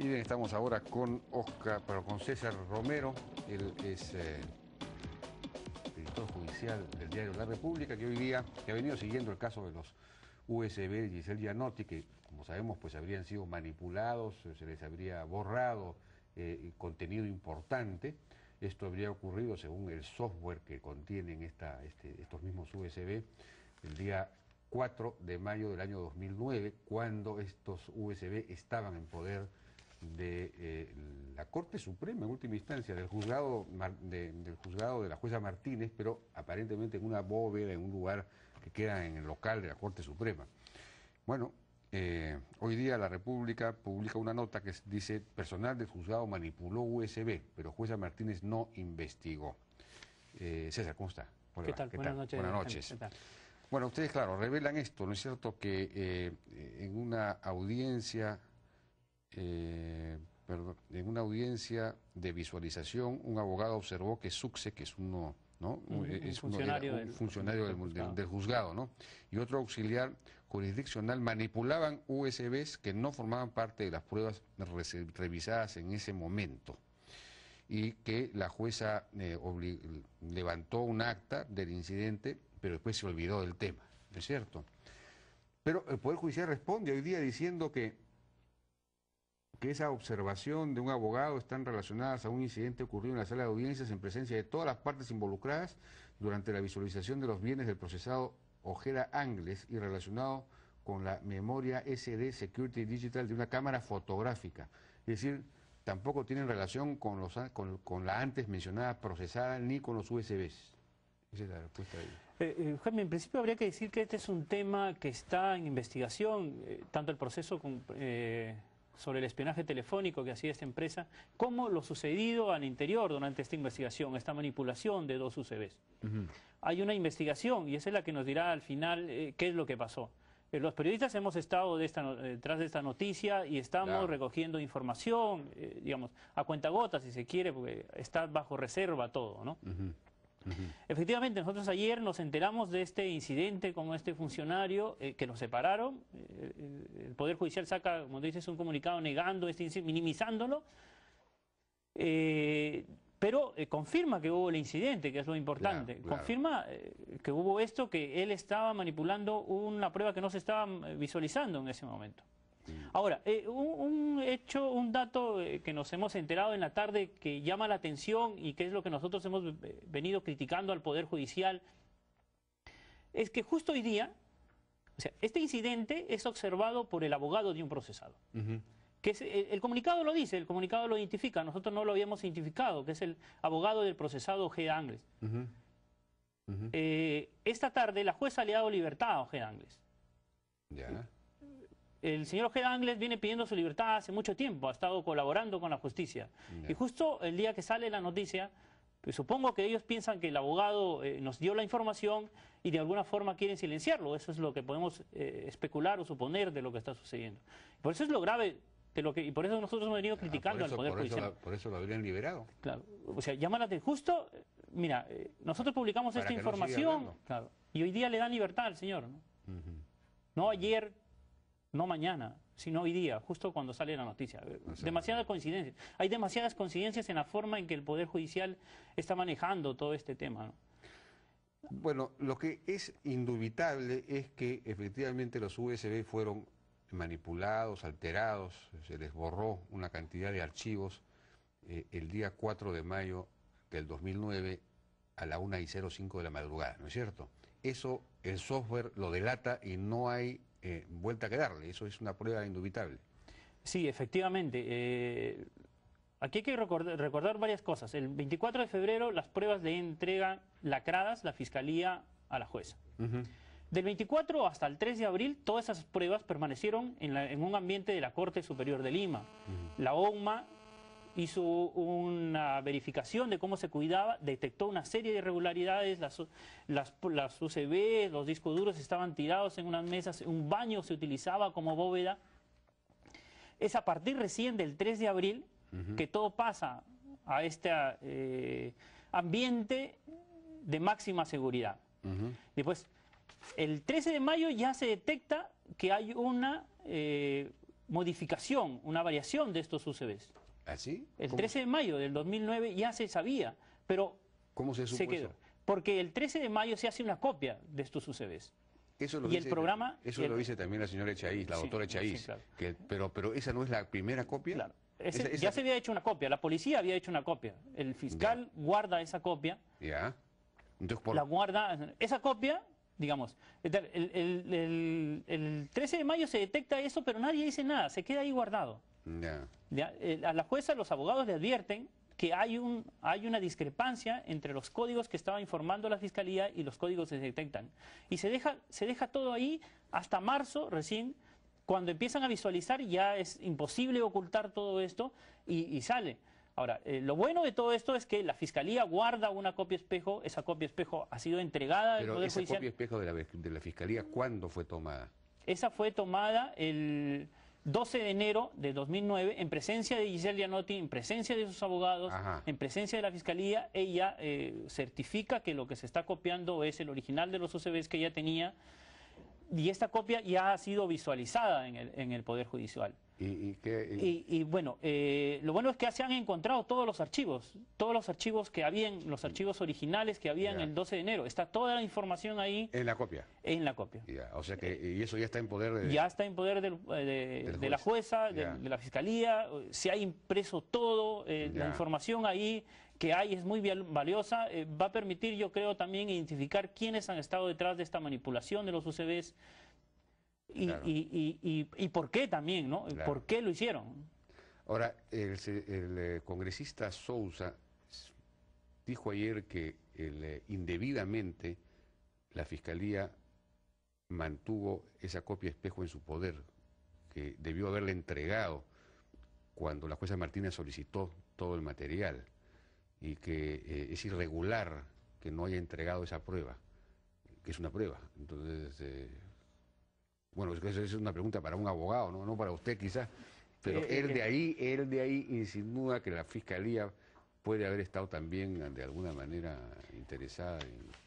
Y estamos ahora con Oscar, pero con César Romero, él es eh, judicial del diario La República, que hoy día que ha venido siguiendo el caso de los USB de Giselle Gianotti, que como sabemos pues habrían sido manipulados, eh, se les habría borrado eh, contenido importante. Esto habría ocurrido según el software que contienen este, estos mismos USB el día 4 de mayo del año 2009, cuando estos USB estaban en poder de eh, la Corte Suprema, en última instancia, del juzgado, de, del juzgado de la jueza Martínez, pero aparentemente en una bóveda, en un lugar que queda en el local de la Corte Suprema. Bueno, eh, hoy día la República publica una nota que dice, personal del juzgado manipuló USB, pero jueza Martínez no investigó. Eh, César, ¿cómo está? ¿Qué tal? Buenas, Noches, Bueno, ustedes, claro, revelan esto, ¿no es cierto? Que en una audiencia eh, en una audiencia de visualización, un abogado observó que Succe, que es uno, ¿no? es funcionario, del, juzgado. ¿no? Y otro auxiliar jurisdiccional manipulaban USBs que no formaban parte de las pruebas revisadas en ese momento y que la jueza eh, levantó un acta del incidente, pero después se olvidó del tema, es cierto? Pero el Poder Judicial responde hoy día diciendo que que esa observación de un abogado están relacionadas a un incidente ocurrido en la sala de audiencias en presencia de todas las partes involucradas durante la visualización de los bienes del procesado Ojeda Angles y relacionado con la memoria SD Security Digital de una cámara fotográfica. Es decir, tampoco tienen relación con, los, con, la antes mencionada procesada ni con los USBs. Esa es la respuesta ahí. Eh, eh, Jaime, en principio habría que decir que este es un tema que está en investigación, eh, tanto el proceso con, eh, sobre el espionaje telefónico que hacía esta empresa, cómo lo sucedido al interior durante esta investigación, esta manipulación de dos UCBs. Hay una investigación y esa es la que nos dirá al final eh, qué es lo que pasó. Eh, los periodistas hemos estado detrás eh, de esta noticia y estamos recogiendo información, digamos, a cuentagotas si se quiere, porque está bajo reserva todo, ¿no? Efectivamente, nosotros ayer nos enteramos de este incidente con este funcionario eh, que nos separaron. Eh, eh, el Poder Judicial saca, como dices, un comunicado negando este incidente, minimizándolo. pero confirma que hubo el incidente, que es lo importante. Confirma que hubo esto, que él estaba manipulando una prueba que no se estaba visualizando en ese momento. Mm. Ahora, eh, un, hecho, un dato eh, que nos hemos enterado en la tarde que llama la atención y que es lo que nosotros hemos venido criticando al Poder Judicial, es que justo hoy día, o sea, este incidente es observado por el abogado de un procesado. que eh, el, comunicado lo dice, el comunicado lo identifica, nosotros no lo habíamos identificado, que es el abogado del procesado G. Angles. esta tarde la jueza le ha dado libertad a G. Angles. Ya el señor Ojeda Angles viene pidiendo su libertad hace mucho tiempo, ha estado colaborando con la justicia. Y justo el día que sale la noticia, pues supongo que ellos piensan que el abogado eh, nos dio la información y de alguna forma quieren silenciarlo. Eso es lo que podemos eh, especular o suponer de lo que está sucediendo. Por eso es lo grave de lo que, y por eso nosotros hemos venido ah, criticando al Poder Judicial. por eso lo habrían liberado. Claro, o sea, de justo, mira, eh, nosotros publicamos esta información y hoy día le dan libertad al señor, no ayer no mañana, sino hoy día, justo cuando sale la noticia. Demasiadas coincidencias. Hay demasiadas coincidencias en la forma en que el Poder Judicial está manejando todo este tema. Bueno, lo que es indubitable es que efectivamente los USB fueron manipulados, alterados, se les borró una cantidad de archivos eh, el día 4 de mayo del 2009 a la 1 y 05 de la madrugada, ¿no es cierto? Eso el software lo delata y no hay eh, vuelta a quedarle, Eso es una prueba indubitable. Sí, efectivamente. Eh, aquí hay que recordar, varias cosas. El 24 de febrero las pruebas de entrega lacradas la fiscalía a la jueza. Del 24 hasta el 3 de abril, todas esas pruebas permanecieron en, un ambiente de la Corte Superior de Lima. La OMA hizo una verificación de cómo se cuidaba, detectó una serie de irregularidades, las, las, UCB, los discos duros estaban tirados en unas mesas, un baño se utilizaba como bóveda. Es a partir recién del 3 de abril que todo pasa a este eh, ambiente de máxima seguridad. Después, el 13 de mayo ya se detecta que hay una eh, modificación, una variación de estos UCBs. ¿Ah, el 13 de mayo del 2009 ya se sabía, pero ¿Cómo se, Porque el 13 de mayo se hace una copia de estos UCBs. Eso lo y dice, el programa... Eso lo dice también la señora Echaíz, la doctora Echaíz. pero, esa no es la primera copia. Ya se había hecho una copia, la policía había hecho una copia. El fiscal guarda esa copia. Ya. Entonces, por... La guarda... Esa copia, digamos... el 13 de mayo se detecta eso, pero nadie dice nada, se queda ahí guardado. Eh, a la jueza los abogados le advierten que hay, un, hay una discrepancia entre los códigos que estaba informando la Fiscalía y los códigos que se detectan. Y se deja, se deja todo ahí hasta marzo recién, cuando empiezan a visualizar ya es imposible ocultar todo esto y, sale. Ahora, eh, lo bueno de todo esto es que la Fiscalía guarda una copia espejo, esa copia espejo ha sido entregada al Poder esa copia espejo de la, de la Fiscalía, ¿cuándo fue tomada? Esa fue tomada el 12 de enero de 2009, en presencia de Giselle Gianotti, en presencia de sus abogados, en presencia de la Fiscalía, ella eh, certifica que lo que se está copiando es el original de los UCBs que ella tenía, y esta copia ya ha sido visualizada en el, en el Poder Judicial. ¿Y, qué, y... bueno, eh, lo bueno es que se han encontrado todos los archivos, todos los archivos que habían, los archivos originales que habían el 12 de enero. Está toda la información ahí. En la copia. En la copia. O sea que y eso ya está en poder de... Ya está en poder eh, de, la jueza, de, la fiscalía, se ha impreso todo, eh, la información ahí que hay es muy valiosa, eh, va a permitir yo creo también identificar quiénes han estado detrás de esta manipulación de los UCBs y, por qué también, ¿no? ¿Por qué lo hicieron? Ahora, el, eh, congresista Sousa dijo ayer que eh, indebidamente la Fiscalía mantuvo esa copia espejo en su poder, que debió haberle entregado cuando la jueza Martínez solicitó todo el material y que eh, es irregular que no haya entregado esa prueba, que es una prueba. Entonces, eh, bueno, eso es una pregunta para un abogado, no, no para usted quizás, pero eh, él de ahí, él de ahí insinúa que la fiscalía puede haber estado también de alguna manera interesada en